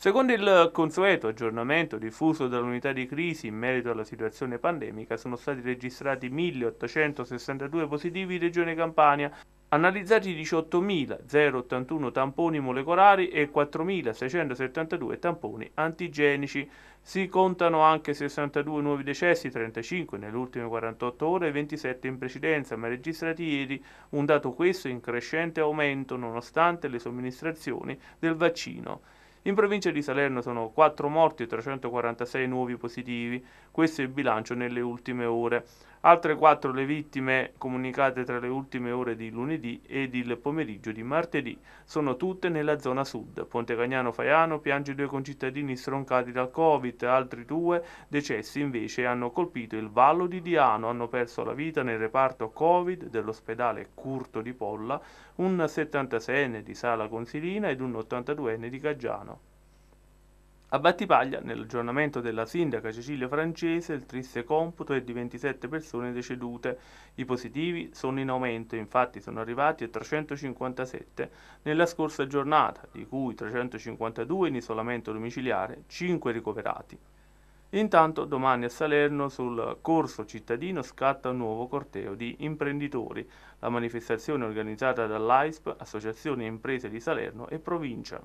Secondo il consueto aggiornamento diffuso dall'unità di crisi in merito alla situazione pandemica, sono stati registrati 1.862 positivi in Regione Campania, analizzati 18.081 tamponi molecolari e 4.672 tamponi antigenici. Si contano anche 62 nuovi decessi, 35 nelle ultime 48 ore e 27 in precedenza, ma registrati ieri, un dato questo in crescente aumento nonostante le somministrazioni del vaccino. In provincia di Salerno sono 4 morti e 346 nuovi positivi, questo è il bilancio nelle ultime ore altre quattro le vittime comunicate tra le ultime ore di lunedì ed il pomeriggio di martedì. Sono tutte nella zona sud. Ponte Cagnano Faiano piange due concittadini stroncati dal Covid, altri due decessi invece hanno colpito il Vallo di Diano, hanno perso la vita nel reparto Covid dell'ospedale Curto di Polla un 76enne di Sala Consilina ed un 82enne di Caggiano. A Battipaglia, nell'aggiornamento della sindaca Cecilia Francese, il triste computo è di 27 persone decedute. I positivi sono in aumento, infatti sono arrivati a 357 nella scorsa giornata, di cui 352 in isolamento domiciliare, 5 ricoverati. Intanto domani a Salerno sul corso cittadino scatta un nuovo corteo di imprenditori, la manifestazione organizzata dall'AISP, Associazione Imprese di Salerno e Provincia.